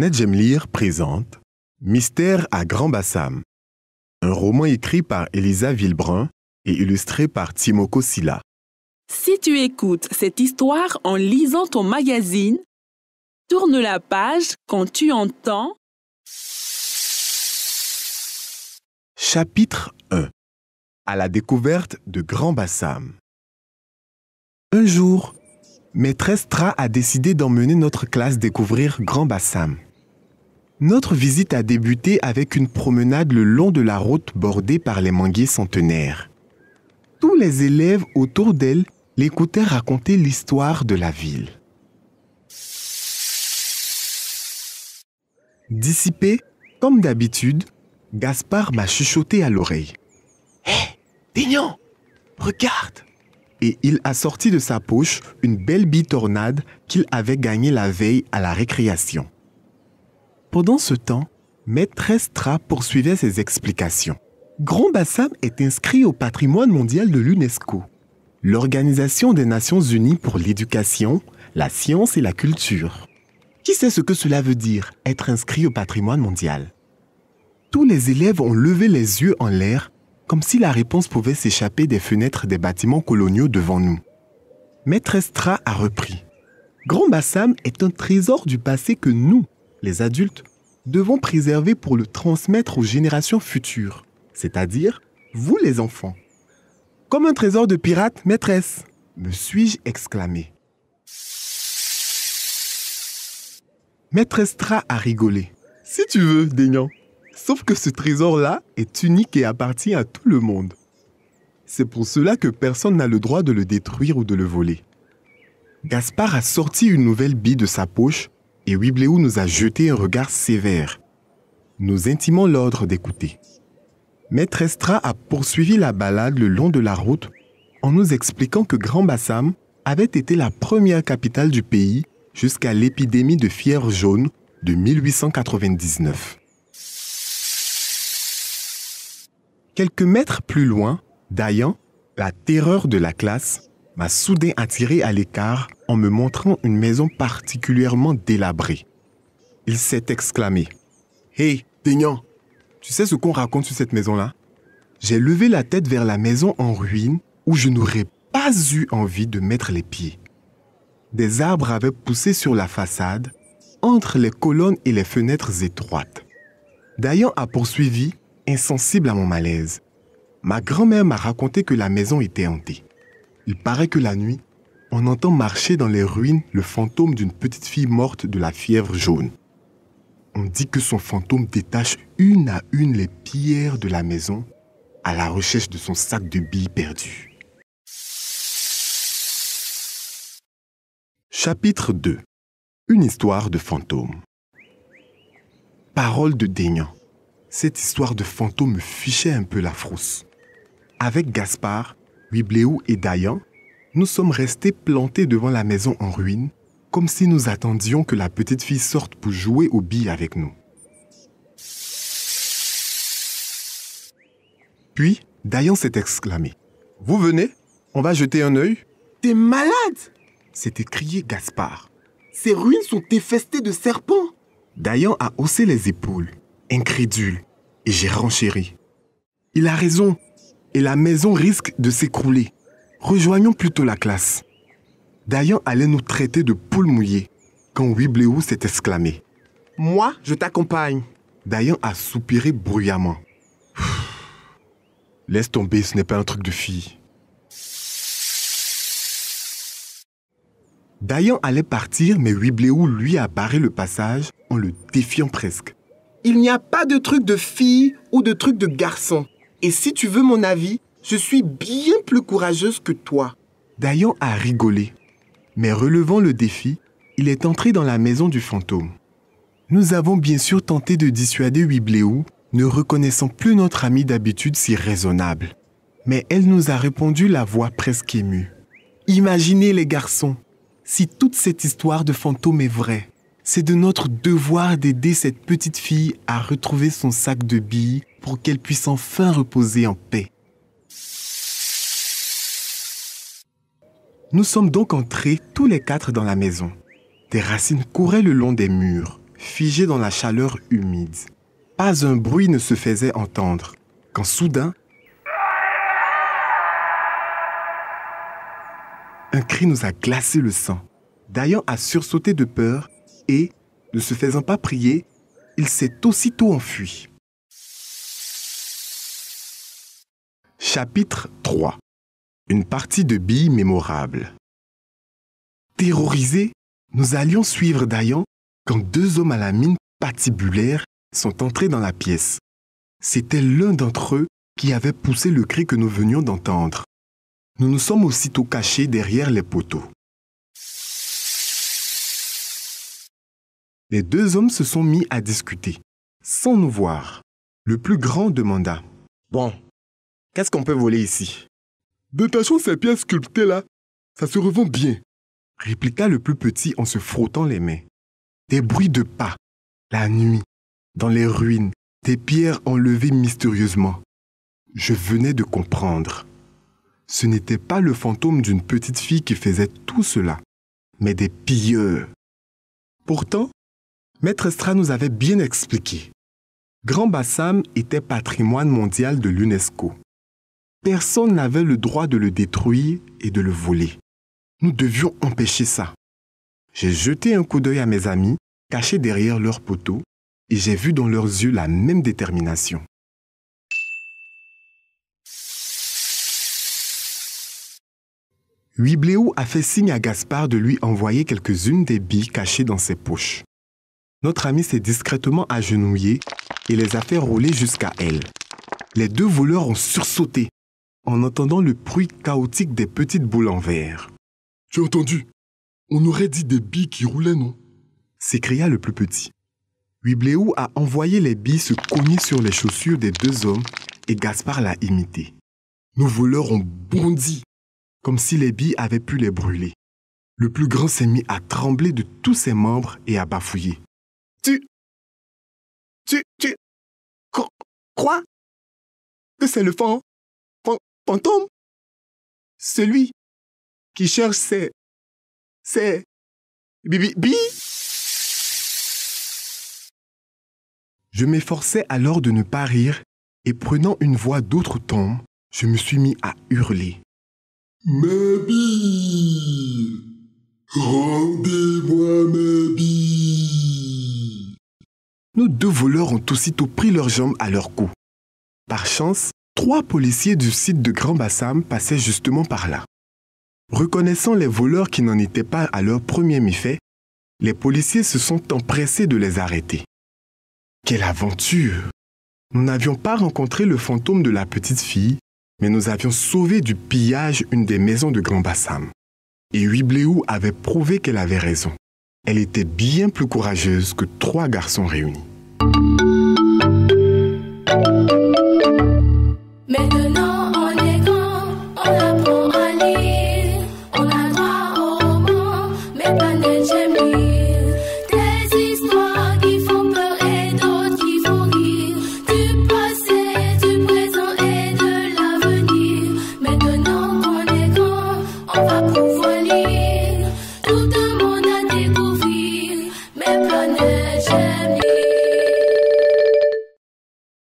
Ned présente Mystère à Grand Bassam, un roman écrit par Elisa Villebrun et illustré par Timoko Silla. Si tu écoutes cette histoire en lisant ton magazine, tourne la page quand tu entends. Chapitre 1 À la découverte de Grand Bassam. Un jour, maîtresse Tra a décidé d'emmener notre classe découvrir Grand Bassam. Notre visite a débuté avec une promenade le long de la route bordée par les manguiers centenaires. Tous les élèves autour d'elle l'écoutaient raconter l'histoire de la ville. Dissipé, comme d'habitude, Gaspard m'a chuchoté à l'oreille. Hé, regarde Et il a sorti de sa poche une belle bitornade qu'il avait gagnée la veille à la récréation. Pendant ce temps, Maître Estra poursuivait ses explications. Grand Bassam est inscrit au patrimoine mondial de l'UNESCO, l'Organisation des Nations Unies pour l'éducation, la science et la culture. Qui sait ce que cela veut dire, être inscrit au patrimoine mondial Tous les élèves ont levé les yeux en l'air, comme si la réponse pouvait s'échapper des fenêtres des bâtiments coloniaux devant nous. Maître Estra a repris. Grand Bassam est un trésor du passé que nous, les adultes, devons préserver pour le transmettre aux générations futures, c'est-à-dire vous les enfants. Comme un trésor de pirate, maîtresse, me suis-je exclamé. Maîtresse Tra a rigolé. Si tu veux, Daignan. Sauf que ce trésor-là est unique et appartient à tout le monde. C'est pour cela que personne n'a le droit de le détruire ou de le voler. Gaspard a sorti une nouvelle bille de sa poche et Wibléou nous a jeté un regard sévère. Nous intimons l'ordre d'écouter. Maître Estra a poursuivi la balade le long de la route en nous expliquant que Grand Bassam avait été la première capitale du pays jusqu'à l'épidémie de fièvre jaune de 1899. Quelques mètres plus loin, Dayan, la terreur de la classe, m'a soudain attiré à l'écart en me montrant une maison particulièrement délabrée. Il s'est exclamé Hé, hey, tu sais ce qu'on raconte sur cette maison-là J'ai levé la tête vers la maison en ruine où je n'aurais pas eu envie de mettre les pieds. Des arbres avaient poussé sur la façade, entre les colonnes et les fenêtres étroites. Dayan a poursuivi, insensible à mon malaise. Ma grand-mère m'a raconté que la maison était hantée. Il paraît que la nuit, on entend marcher dans les ruines le fantôme d'une petite fille morte de la fièvre jaune. On dit que son fantôme détache une à une les pierres de la maison à la recherche de son sac de billes perdu. Chapitre 2 Une histoire de fantôme. Parole de Daignan. Cette histoire de fantôme me fichait un peu la frousse. Avec Gaspard, Bléou et Dayan, nous sommes restés plantés devant la maison en ruine, comme si nous attendions que la petite fille sorte pour jouer aux billes avec nous. Puis, Dayan s'est exclamé. Vous venez On va jeter un œil T'es malade s'était crié Gaspard. Ces ruines sont infestées de serpents. Dayan a haussé les épaules, incrédule, et j'ai renchéri. Il a raison, et la maison risque de s'écrouler. Rejoignons plutôt la classe. Dayan allait nous traiter de poules mouillées quand Wibléou s'est exclamé. Moi, je t'accompagne. Dayan a soupiré bruyamment. Laisse tomber, ce n'est pas un truc de fille. Dayan allait partir, mais Wibléou lui a barré le passage en le défiant presque. Il n'y a pas de truc de fille ou de truc de garçon. Et si tu veux mon avis, je suis bien plus courageuse que toi. Dayan a rigolé. Mais relevant le défi, il est entré dans la maison du fantôme. Nous avons bien sûr tenté de dissuader Wibléou, ne reconnaissant plus notre amie d'habitude si raisonnable. Mais elle nous a répondu la voix presque émue. Imaginez les garçons, si toute cette histoire de fantôme est vraie, c'est de notre devoir d'aider cette petite fille à retrouver son sac de billes pour qu'elle puisse enfin reposer en paix. Nous sommes donc entrés tous les quatre dans la maison. Des racines couraient le long des murs, figées dans la chaleur humide. Pas un bruit ne se faisait entendre, quand soudain, un cri nous a glacé le sang. Dayan a sursauté de peur et, ne se faisant pas prier, il s'est aussitôt enfui. Chapitre 3 Une partie de billes mémorable. Terrorisés, nous allions suivre Dayan quand deux hommes à la mine patibulaire sont entrés dans la pièce. C'était l'un d'entre eux qui avait poussé le cri que nous venions d'entendre. Nous nous sommes aussitôt cachés derrière les poteaux. les deux hommes se sont mis à discuter, sans nous voir. Le plus grand demanda. Bon, qu'est-ce qu'on peut voler ici Détachons ces pièces sculptées là, ça se revend bien, répliqua le plus petit en se frottant les mains. Des bruits de pas, la nuit, dans les ruines, des pierres enlevées mystérieusement. Je venais de comprendre. Ce n'était pas le fantôme d'une petite fille qui faisait tout cela, mais des pilleurs. Pourtant, Maître Stra nous avait bien expliqué. Grand Bassam était patrimoine mondial de l'UNESCO. Personne n'avait le droit de le détruire et de le voler. Nous devions empêcher ça. J'ai jeté un coup d'œil à mes amis, cachés derrière leur poteau, et j'ai vu dans leurs yeux la même détermination. Huibléou a fait signe à Gaspard de lui envoyer quelques-unes des billes cachées dans ses poches. Notre ami s'est discrètement agenouillée et les a fait rouler jusqu'à elle. Les deux voleurs ont sursauté en entendant le bruit chaotique des petites boules en verre. Tu as entendu On aurait dit des billes qui roulaient, non s'écria le plus petit. Wibléou a envoyé les billes se cogner sur les chaussures des deux hommes et Gaspard l'a imité. Nos voleurs ont bondi, comme si les billes avaient pu les brûler. Le plus grand s'est mis à trembler de tous ses membres et à bafouiller. Tu, crois que c'est le fantôme Celui qui cherche ses... ses... bibi... Bi je m'efforçais alors de ne pas rire et prenant une voix d'autre ton, je me suis mis à hurler. Mabi deux voleurs ont aussitôt pris leurs jambes à leur cou. Par chance, trois policiers du site de Grand Bassam passaient justement par là. Reconnaissant les voleurs qui n'en étaient pas à leur premier méfait, les policiers se sont empressés de les arrêter. Quelle aventure Nous n'avions pas rencontré le fantôme de la petite fille, mais nous avions sauvé du pillage une des maisons de Grand Bassam. Et Huibléou avait prouvé qu'elle avait raison. Elle était bien plus courageuse que trois garçons réunis.